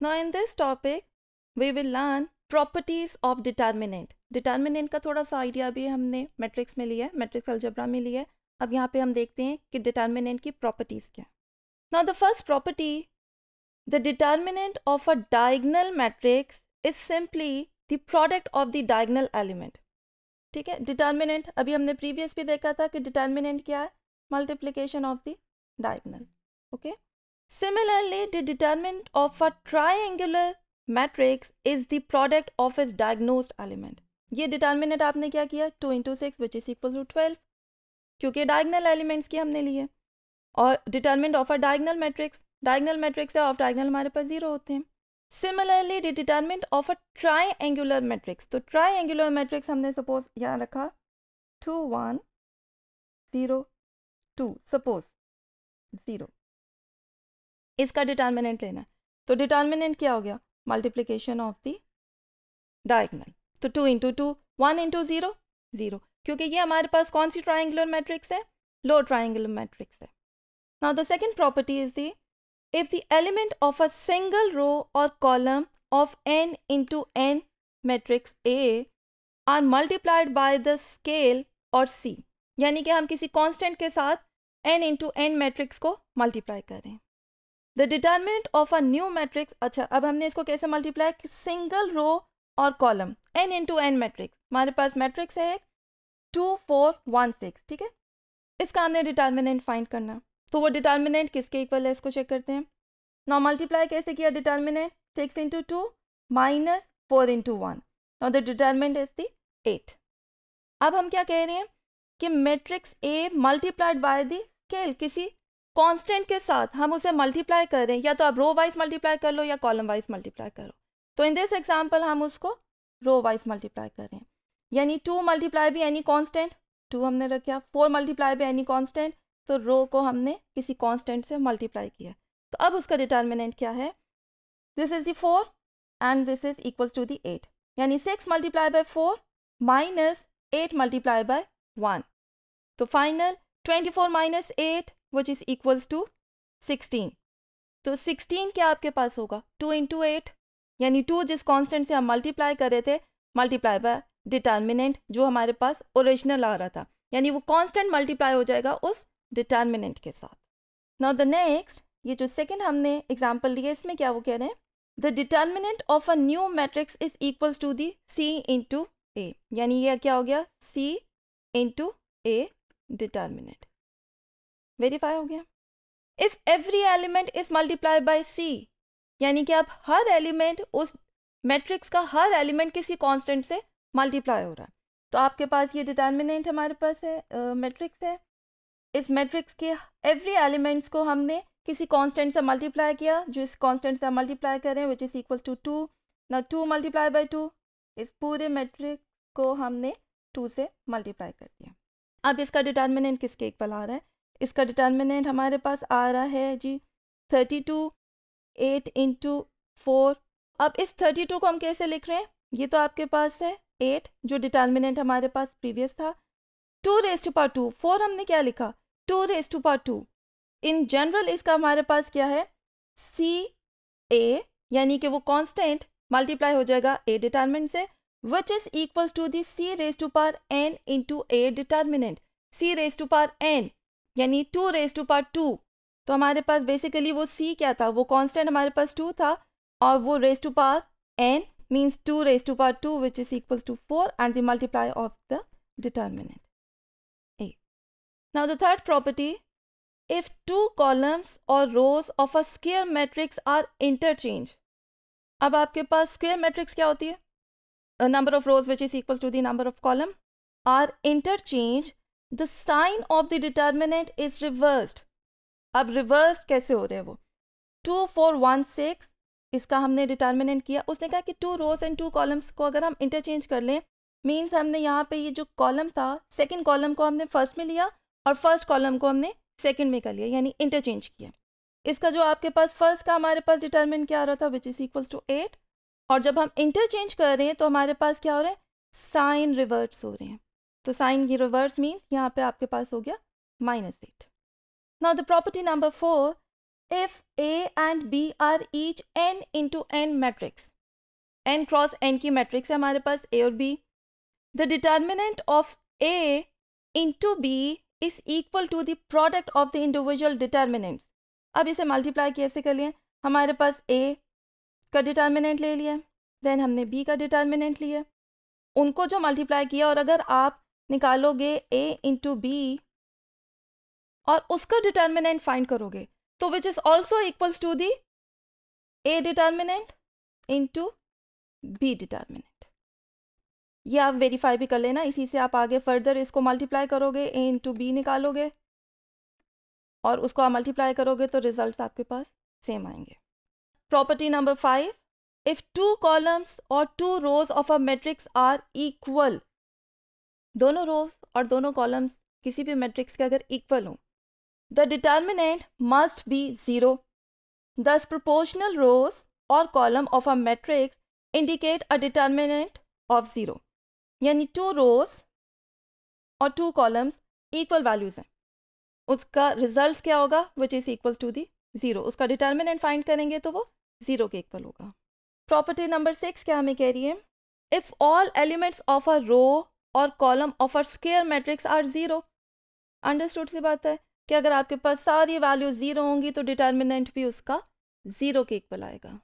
Now in this topic, we will learn properties of determinant determinant का थोड़ा सा idea भी हमने मैट्रिक्स में लिया है मैट्रिक्स अल्जबरा में लिया है अब यहाँ पे हम देखते हैं कि डिटर्मिनेंट की प्रॉपर्टीज़ क्या है the first property the determinant of a diagonal matrix is simply the product of the diagonal element ठीक है डिटर्मिनेंट अभी हमने प्रीवियस भी देखा था कि डिटर्मिनेंट क्या है multiplication of the diagonal okay Similarly, the determinant of a triangular matrix is the product of is diagnosed element ये डिटर्मिनेट आपने क्या किया two into six which is equal to twelve क्योंकि डायगनल एलिमेंट्स की हमने लिए और determinant of a diagonal matrix diagonal matrix या ऑफ डायगनल हमारे पास जीरो होते हैं similarly the determinant of a triangular matrix तो ट्राई एंगुलर मैट्रिक्स हमने सपोज यहाँ रखा two one zero two suppose zero इसका डिटर्मिनेंट लेना है तो डिटर्मिनेंट क्या हो गया मल्टीप्लीकेशन ऑफ दी डायगनल तो two into two one into zero zero क्योंकि ये हमारे पास कौन सी ट्राइंगुलर मैट्रिक्स है लो ट्राइंगुलर मैट्रिक्स है now the second property is the if the element of a single row और column of n into N matrix A are multiplied by the scale और सी यानी कि हम किसी कॉन्स्टेंट के साथ एन इंटू एन मैट्रिक्स को मल्टीप्लाई करें the determinant of a new matrix अच्छा अब हमने इसको कैसे मल्टीप्लाई सिंगल रो और column n into N matrix हमारे पास मैट्रिक्स है टू फोर वन सिक्स ठीक है इसका हमने डिटर्मिनेंट फाइंड करना तो वो डिटर्मिनेंट किसके इक्वल है इसको चेक करते हैं नॉ मल्टीप्लाई कैसे किया determinant six into two minus four into one और the determinant is the eight अब हम क्या कह रहे हैं कि matrix A multiplied by the scale किसी कांस्टेंट के साथ हम उसे मल्टीप्लाई कर रहे हैं या तो आप रो वाइज मल्टीप्लाई कर लो या कॉलम वाइज मल्टीप्लाई करो तो इन दिस एग्जाम्पल हम उसको रो वाइज मल्टीप्लाई कर रहे हैं यानी टू मल्टीप्लाई भी एनी कांस्टेंट टू हमने रखा फोर मल्टीप्लाई भी एनी कांस्टेंट तो रो को हमने किसी कांस्टेंट से मल्टीप्लाई किया तो अब उसका डिटर्मिनेंट क्या है this is the four and this is equal to the eight यानी six multiply by four minus eight multiply by one तो final twenty four minus eight which is equals to sixteen तो sixteen क्या आपके पास होगा two into eight यानी two जिस constant से हम मल्टीप्लाई कर रहे थे मल्टीप्लाई बाय डिटर्मिनेंट जो हमारे पास ओरिजिनल आ रहा था यानी वो कांस्टेंट मल्टीप्लाई हो जाएगा उस डिटर्मिनेंट के साथ नाउ द नेक्स्ट ये जो सेकंड हमने एग्जांपल लिए इसमें क्या वो कह रहे हैं the determinant of a new matrix is equals to the C into A यानी यह क्या हो गया C into A determinant verify हो गया if every element is multiply by C यानी कि अब हर एलिमेंट उस मैट्रिक्स का हर एलिमेंट किसी कांस्टेंट से मल्टीप्लाई हो रहा है तो आपके पास ये डिटर्मिनेंट हमारे पास है मैट्रिक्स uh, है इस मैट्रिक्स के एवरी एलिमेंट्स को हमने किसी कांस्टेंट से मल्टीप्लाई किया जो इस कांस्टेंट से मल्टीप्लाई करें which is equal to two ना टू मल्टीप्लाई बाई टू इस पूरे मैट्रिक्स को हमने टू से मल्टीप्लाई कर दिया अब इसका डिटर्मिनेंट किसके इक्वल आ रहा है इसका डिटर्मिनेंट हमारे पास आ रहा है जी thirty two eight into four अब इस थर्टी टू को हम कैसे लिख रहे हैं ये तो आपके पास है एट जो डिटर्मिनेंट हमारे पास प्रीवियस था two raise to power two four हमने क्या लिखा two raise to power two in general इसका हमारे पास क्या है सी ए यानी कि वो कॉन्स्टेंट मल्टीप्लाई हो जाएगा ए डिटर्मिनेंट से which is equals to the C raise to power N into A determinant C raise to power N यानी two raise to power two तो हमारे पास बेसिकली वो सी क्या था वो कांस्टेंट हमारे पास टू था और वो raise to power N means two raise to power two which is equal to four and the multiply of the determinant A now the third property if two columns और rows of a square matrix are interchange अब आपके पास square matrix क्या होती है number of rows which is equals to the number of column are interchange the sign of the determinant is reversed अब reverse कैसे हो रहे हैं वो टू फोर वन सिक्स इसका हमने डिटर्मिनेंट किया उसने कहा कि two rows and two columns को अगर हम इंटरचेंज कर लें मीन्स हमने यहाँ पे ये जो कॉलम था सेकेंड कॉलम को हमने फर्स्ट में लिया और फर्स्ट कॉलम को हमने सेकेंड में कर लिया यानी इंटरचेंज किया इसका जो आपके पास फर्स्ट का हमारे पास डिटर्मिनेंट क्या आ रहा था which is equals to eight और जब हम इंटरचेंज कर रहे हैं तो हमारे पास क्या हो रहा है साइन रिवर्ट्स हो रहे हैं तो साइन की रिवर्स मीन्स यहाँ पे आपके पास हो गया minus eight now the property number four if A and B are each N into N matrix N cross N की मैट्रिक्स है हमारे पास ए और B the determinant of A into B is equal to the product of the individual determinants अब इसे multiply कैसे कर लिए हमारे पास ए का डिटर्मिनेंट ले लिया देन हमने बी का डिटर्मिनेंट लिया उनको जो मल्टीप्लाई किया और अगर आप निकालोगे ए इंटू बी और उसका डिटर्मिनेंट फाइंड करोगे तो which is also equals to the A determinant into B determinant ये आप वेरीफाई भी कर लेना इसी से आप आगे फर्दर इसको मल्टीप्लाई करोगे ए इंटू बी निकालोगे और उसको आप मल्टीप्लाई करोगे तो रिजल्ट आपके पास सेम आएंगे property number five if two columns और two rows of a matrix are equal दोनों रोज और दोनों कॉलम्स किसी भी मैट्रिक्स के अगर इक्वल हों the determinant must be zero thus proportional rows और column of a matrix indicate a determinant of zero यानी टू रोज और टू कॉलम्स इक्वल वैल्यूज़ हैं उसका रिजल्ट क्या होगा which is equal to the zero उसका determinant find करेंगे तो वो ज़ीरो के इक्वल होगा प्रॉपर्टी नंबर सिक्स क्या हमें कह रही है if all elements of a row और column of are square matrix are zero understood सी बात है कि अगर आपके पास सारी वैल्यू ज़ीरो होंगी तो डिटर्मिनेंट भी उसका ज़ीरो के इक्वल आएगा